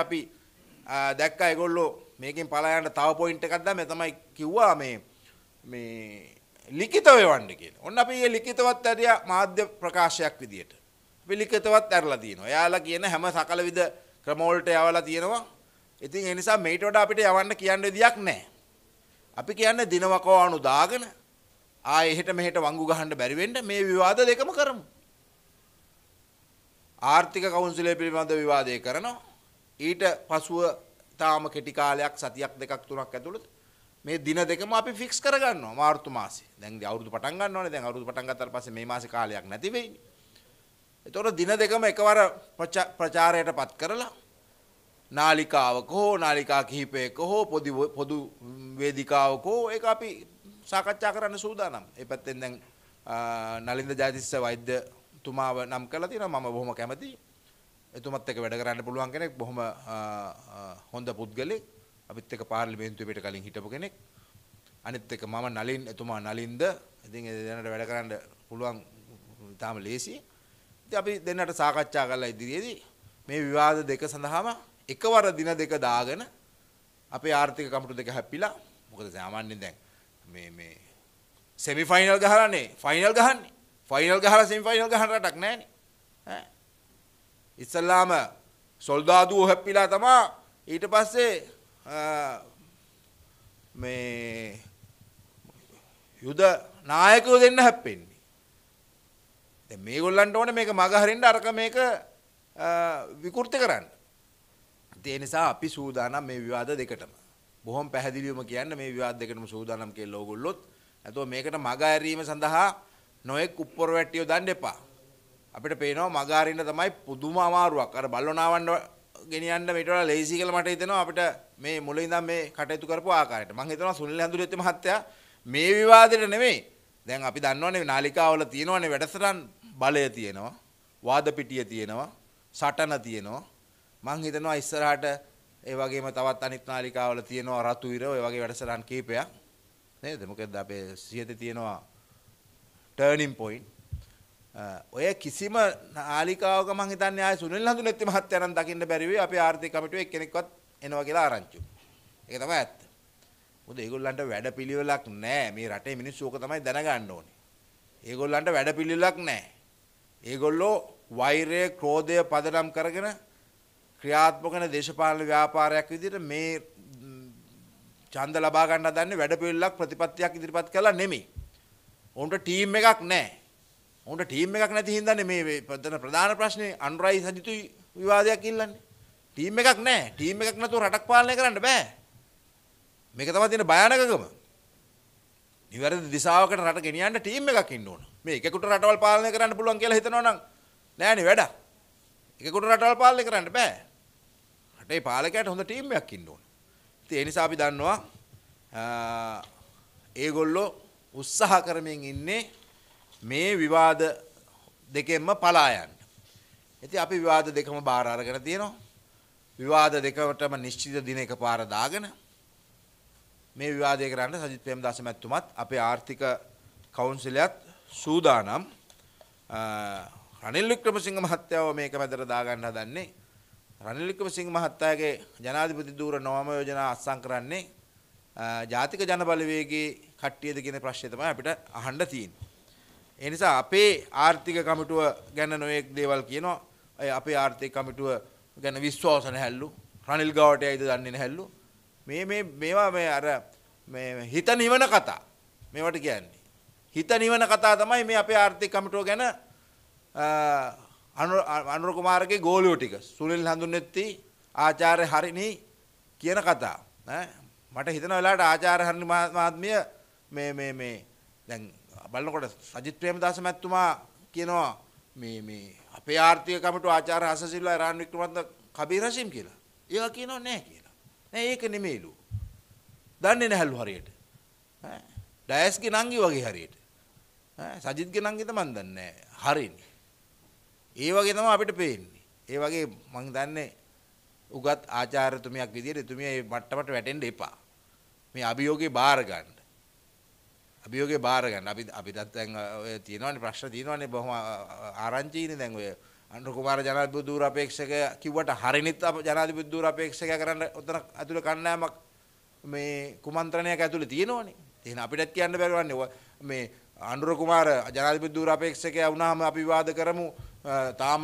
අපි දැක්ක ඒගොල්ලෝ මේකෙන් පලායන්න තව පොයින්ට එකක්ද මෙ තමයි කිව්වා මේ මේ ලිකිතව වන්න කියෙන ඔන්න අපි ඒ ලිකිතවත් ඇරිය මාධ්‍ය ප්‍රකාශයක් විදියට පිළිකතවත් ඇරලා තියෙනවා යාලා කියන හැම සකල විද ක්‍රමෝල්ට යවලා තියෙනවා ඉතින් එනිසා මේට වඩා අපිට යවන්න කියන්න දෙයක් නෑ අපි කියන්න දිනවකවානු දාගෙන ආ එහෙට මෙහෙට වංගු ගහන්න බැරිවෙන්ට මේ විවාද දෙකම කරමු ආර්ථික කවුන්සිලය පිළිබඳ විවාදය කරනවා ඊට පසුව තාම කෙටි කාලයක් සතියක් දෙකක් තුනක් ඇතුළත මේ දින දෙකම අපි ෆික්ස් කරගන්නවා මාර්තු මාසේ. දැන් ඉතින් අවුරුදු පටන් ගන්නවනේ. දැන් අවුරුදු පටන් ගත්තාට පස්සේ මේ මාසේ කාලයක් නැති වෙයිනේ. එතකොට දින දෙකම එකවර ප්‍රචාරයටපත් කරලා නාලිකාවක හෝ නාලිකා කිහිපයක හෝ පොදි පොදු වේදිකාවක හෝ ඒක අපි සාකච්ඡා කරන්න සූදානම්. ඒ පැත්තෙන් දැන් නලින්ද ජයතිස්ස වෛද්‍යතුමාව නම් කරලා තියෙනවා. මම බොහොම කැමතියි. එතුමත් එක වැඩ කරන්න පුළුවන් කෙනෙක් බොහොම හොඳ පුද්ගලෙක් අපිත් එක පාර්ලිමේන්තුවේ පිට කලින් හිටපු කෙනෙක් අනිත් එක මම නලින් එතුමා නලින්ද ඉතින් ඒ දෙන්නට වැඩ කරන්න පුළුවන් ඉතාලම ලේසි ඉතින් අපි දෙන්නට සාකච්ඡා කරලා ඉදිරියේදී මේ විවාද දෙක සඳහාම එකවර දින දෙක දාගෙන අපේ ආර්ථික කමිටු දෙක හැපිලා මොකද සාමාන්‍යයෙන් දැන් මේ මේ සෙමි ෆයිනල් ගහලානේ ෆයිනල් ගහන්නේ ෆයිනල් ගහලා සෙමි ෆයිනල් ගහන රටක් නැහැනේ ඈ ඉස්සල්ලාම සොල්දාදුව හැප්පිලා තමා ඊට පස්සේ මේ යුද නායකයෝ දෙන්න හැප්පෙන්නේ. දැන් මේගොල්ලන්ට ඕනේ මේක මග හරින්න අරක මේක විකෘති කරන්න. ඒ නිසා අපි සූදානම් මේ විවාද දෙකටම. බොහොම පැහැදිලිවම කියන්න මේ විවාද දෙකටම සූදානම් කියලා ඕගොල්ලොත්. නැතුව මේකට මග ඇරීම සඳහා නොයෙක් උප්පොර වැට්ටියෝ දන්න එපා. අපිට පේනවා මගහරින්න තමයි පුදුම අමාරුවක්. අර බල්ලෝනාවන්න ගෙනියන්න මේට වඩා ලේසි කියලා මට හිතෙනවා අපිට මේ මුලින් ඉඳන් මේ කටයුතු කරපු ආකාරයට. මම හිතනවා සුනිල් හඳුරියත් මහත්තයා මේ විවාදෙට නෙමෙයි. දැන් අපි දන්නවනේ නාලිකාවල තියෙනවනේ වැඩසටහන් බලය තියෙනවා. වාද පිටිය තියෙනවා. සටන තියෙනවා. මම හිතනවා ඉස්සරහට ඒ වගේම තවත් අනිත් නාලිකාවල තියෙනවා රතු ඉර ඔය වගේ වැඩසටහන් කීපයක්. නේද? මොකද අපේ සියතේ තියෙනවා ටර්නින් පොයින්ට් ඔය කිසිම නාලිකාවක මං හිතන්නේ ආයේ සුනිල් හඳුනෙත් මහත්තයානම් දකින්න බැරි වෙයි අපේ ආර්ථික කමිටුවේ එක්කෙනෙක්වත් එනවා කියලා ආරංචි. ඒක තමයි ඇත්ත. මොකද ඒගොල්ලන්ට වැඩපිළිවෙලක් නැහැ. මේ රටේ මිනිස්සු ඕක තමයි දැනගන්න ඕනේ. ඒගොල්ලන්ට වැඩපිළිවෙලක් නැහැ. ඒගොල්ලෝ වෛරය, ක්‍රෝධය පදනම් කරගෙන ක්‍රියාත්මක වෙන දේශපාලන ව්‍යාපාරයක් විදිහට මේ ඡන්ද ලබා ගන්න හදන්නේ වැඩපිළිවෙලක් ප්‍රතිපත්තියක් ඉදිරිපත් කළා නෙමෙයි. උන්ට ටීම් එකක් නැහැ. ඔවුන්ට ටීම් එකක් නැති හින්දානේ මේ ප්‍රධාන ප්‍රශ්නේ අනුරයි සජිතුයි විවාදයක් ඉල්ලන්නේ. ටීම් එකක් නැහැ. ටීම් එකක් නැතුව රටක් පාලනය කරන්න බෑ. මේක තමයි තියෙන භයානකකම. නිවැරදි දිශාවකට රට ගෙනියන්න ටීම් එකක් ඉන්න ඕන. මේ එකෙකුට රටවල් පාලනය කරන්න පුළුවන් කියලා හිතනවා නම් නෑනේ වැඩ. එකෙකුට රටවල් පාලනය කරන්න බෑ. රටේ පාලකයාට හොඳ ටීම් එකක් ඉන්න ඕන. ඉතින් ඒ නිසා අපි දන්නවා ඒගොල්ලෝ උත්සාහ කරමින් ඉන්නේ මේ විවාද දෙකෙන්ම පලායන්න. ඇති අපි විවාද දෙකම භාරාරගෙන තියෙනවා. විවාද දෙකටම නිශ්චිත දින එක පාර දාගෙන මේ විවාදය කරන්න සජිත් ප්‍රේමදාස මැතිතුමත් අපේ ආර්ථික කවුන්සිලයත් සූදානම් රනිල් වික්‍රමසිංහ මහත්තයාව මේක මැදට දාගන්න හදන්නේ රනිල් වික්‍රමසිංහ මහත්තයාගේ ජනාධිපති ධූර නවම යෝජනා අත්සන් කරන්නේ ජාතික ජනබලවේගයේ කට්ටියද කියන ප්‍රශ්නේ තමයි අපිට අහන්න තියෙන්නේ ඒ නිසා අපේ ආර්ථික කමිටුව ගැන නොයෙක් දේවල් කියනවා. අය අපේ ආර්ථික කමිටුව ගැන විශ්වාස නැහැලු. රනිල් ගාවට ඇයිද දන්නේ නැහැලු. මේ මේ මේවා මේ අර මේ හිත නිවන කතා. මේවට කියන්නේ. හිත නිවන කතා තමයි මේ අපේ ආර්ථික කමිටුව ගැන අනුර කුමාරගේ ගෝලියෝ ටික. සුනිල් හඳුන්නෙත්ති ආචාර්ය හරිනි කියන කතා. මට හිතන වෙලාවට ආචාර්ය හරිනි මහත්මිය මේ මේ මේ දැන් බලනකොට සජිත් ප්‍රේමදාස මැතිතුමා කියනවා මේ මේ අපේ ආර්ථික කමිටු ආචාර්ය හසසිල්ලා රාන් වික්‍රමරත්න කබීර් හසීම් කියලා. ඒවා කියනව නෑ කියලා. නෑ ඒක නෙමෙයිලු. දන්නේ නැහැලු හරියට. ඈ ඩයස්ගේ නංගි වගේ හරියට. ඈ සජිත්ගේ නංගි තමන් දන්නේ නෑ. හරිනේ. ඒ වගේ තමයි අපිට පේන්නේ. ඒ වගේ මං දන්නේ උගත් ආචාර්යතුමියක් විදියට එතුමිය මේ මට්ටමට වැටෙන්න එපා. මේ අභියෝගේ බාර ගන්න. අභියෝගේ බාරගන්න අපි අපිටත් දැන් ඔය තියෙනවනේ ප්‍රශ්න තියෙනවනේ බොහොම ආරංචිනේ දැන් ඔය අනුර කුමාර ජනාධිපති ධූර අපේක්ෂක කිව්වට හරිනිත් ජනාධිපති ධූර අපේක්ෂකයා කරන්න උතන අතුල කණ්ඩායමක් මේ කුමන්ත්‍රණයක් ඇතුලේ තියෙනවනේ එහෙනම් අපිටත් කියන්න බැරි වන්නේ මේ අනුර කුමාර ජනාධිපති ධූර අපේක්ෂකයා වුණාම අපි විවාද කරමු තාම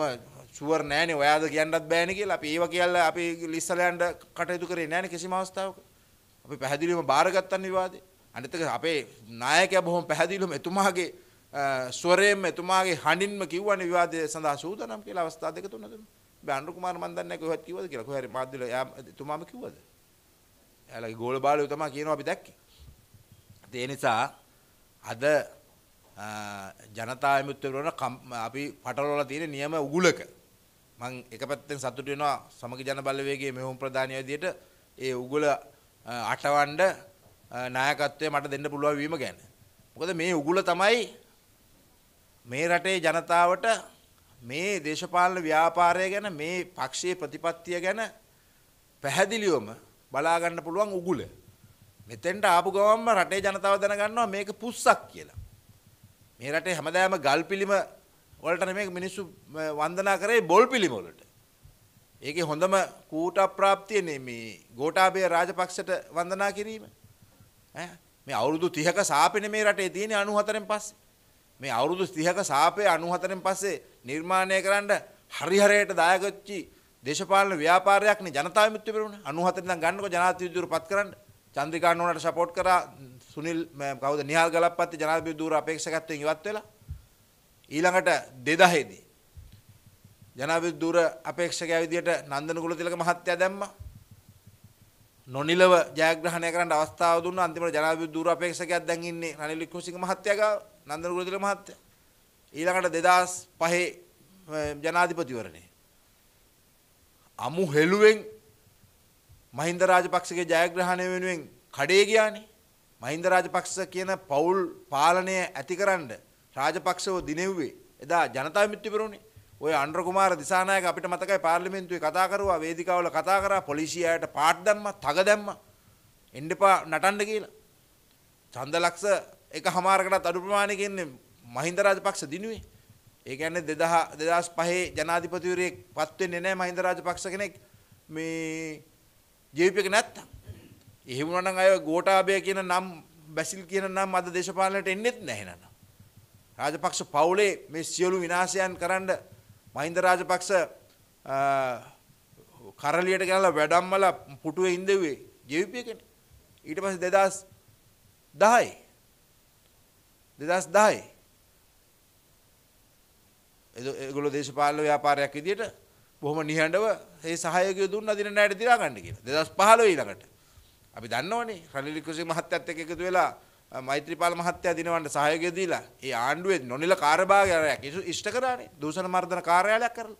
ෂුවර් නෑනේ ඔයාද කියන්නත් බෑනේ කියලා අපි ඒව කියලා අපි ලිස්සලයන්ට කටයුතු කරේ නෑනේ කිසිම අවස්ථාවක අපි පැහැදිලිවම බාරගත්තන් විවාදේ අනිතක අපේ නායකය බොහොම පැහැදිලිවම එතුමාගේ ස්වරයෙන්ම එතුමාගේ හඬින්ම කිව්වනේ විවාදය සඳහා සූදානම් කියලා අවස්ථා දෙක තුනකම. බෑන්ඩු කුමාර මන් දන්නේ නැහැ කොහෙවත් කිව්වද කියලා. කොහේ හරි මාධ්‍යවල එයා එතුමාම කිව්වද? එයාලගේ ගෝල බාලයෝ තමයි කියනවා අපි දැක්කේ. ඒ නිසා අද ජනතා විමුක්තිවරණ අපි පටලවලා තියෙන නියම උගුලක මම එක පැත්තෙන් සතුටු වෙනවා සමගි ජන බලවේගයේ මෙහොම ප්‍රධානී විදියට ඒ උගුල අටවන්න නායකත්වය මට දෙන්න පුළුවන් වීම ගැන. මොකද මේ උගුල තමයි මේ රටේ ජනතාවට මේ දේශපාලන ව්‍යාපාරය ගැන මේ පක්ෂයේ ප්‍රතිපත්තිය ගැන පැහැදිලිවම බලා ගන්න පුළුවන් උගුල. මෙතෙන්ට ආපු ගමන්ම රටේ ජනතාව දැනගන්නවා මේක පුස්සක් කියලා. මේ රටේ හැමදාම ගල් පිළිම වලට නෙමෙයි මිනිස්සු වන්දනා කරේ බොල් පිළිම වලට. ඒකේ හොඳම කූට අප්‍රාප්තියනේ මේ ගෝඨාභය රාජපක්ෂට වන්දනා කිරීම. මේ අවුරුදු 30ක සාපෙනේ මේ රටේ තියෙන්නේ 94න් පස්සේ. මේ අවුරුදු 30ක සාපේ 94න් පස්සේ නිර්මාණය කරන්න හරි හරියට දායකච්චි දේශපාලන ව්‍යාපාරයක් නේ ජනතා විමුක්ති පෙරමුණ 94 ඉඳන් ගන්නකො ජනාධිපති විදුරපත් කරන්න චන්ද්‍රිකා නෝනාට සපෝට් කරා සුනිල් කවුද නිහාල් ගලප්පත්ති ජනාධිපති දූර අපේක්ෂකත්වයෙන් ඉවත් වෙලා ඊළඟට 2000 දී ජනාධිපති දූර අපේක්ෂකයා විදියට නන්දන කුලතිලක මහත්තයා දැම්මා නොනිලව ජයග්‍රහණය කරන්න අවස්ථාව දුන්න අන්තිමට ජනාධිපති ධූර අපේක්ෂකයෙක් දැන් ඉන්නේ රනිල් වික්‍රමසිංහ මහත්තයාගා නන්දන ගුණතිලක මහත්තයා ඊළඟට 2005 ජනාධිපතිවරණේ අමු හෙළුවෙන් මහින්ද රාජපක්ෂගේ ජයග්‍රහණය වෙනුවෙන් කඩේ ගියානේ මහින්ද රාජපක්ෂ කියන පවුල් පාලනය ඇතිකරන්න රාජපක්ෂව දිනෙව්වේ එදා ජනතා මිත්‍රවරුනේ ඔය අන්ඩ්‍ර කුමාර දිසානායක අපිට මතකයි පාර්ලිමේන්තුවේ කතා කරුවා වේදිකාවල කතා කරා පොලිසියට පාට දැම්මා තග දැම්මා එන්න එපා නටන්න කියලා ඡන්ද ලක්ෂ එක හමාරකටත් අඩු ප්‍රමාණයක ඉන්නේ මහින්ද රාජපක්ෂ දිනුවේ ඒ කියන්නේ 2000 2005 ජනාධිපතිවරයෙක් පත් වෙන්නේ නැහැ මහින්ද රාජපක්ෂ කෙනෙක් මේ ජීවිතයක නැත්තම් එහෙම නම් අය ගෝඨාභය කියන නම් බැසිල් කියන නම් අද දේශපාලනයට එන්නේත් නැහැ නේද රාජපක්ෂ පවුලේ මේ සියලු විනාශයන් කරන්න මහින්ද රාජපක්ෂ කරලියට ගැනලා වැඩම්මල පුටුවේ ඉඳෙව්වේ ජවිපිය කෙන ඊට පස දෙදස් දහයි දෙදස් දහයි එගොල දේශපාල ව්‍යාපාරයක් විදියට බොහොම නිහඬව ඒ සහයක දුන්න දින නෑයට දිරා ගන්න කියලා දෙදස් පහල ඊළඟට අපි දන්නවනේ රනිලිකුසි මහත්තත් එක එකතු වෙලා මෛත්‍රීපාල මහත්තයා දිනවන්න සහයෝගය දීලා ඒ ආණ්ඩුවේ නොනිල කාර්යභාරයක් ඉෂ්ට කරානේ දූෂණ මර්ධන කාර්යාලයක් කරලා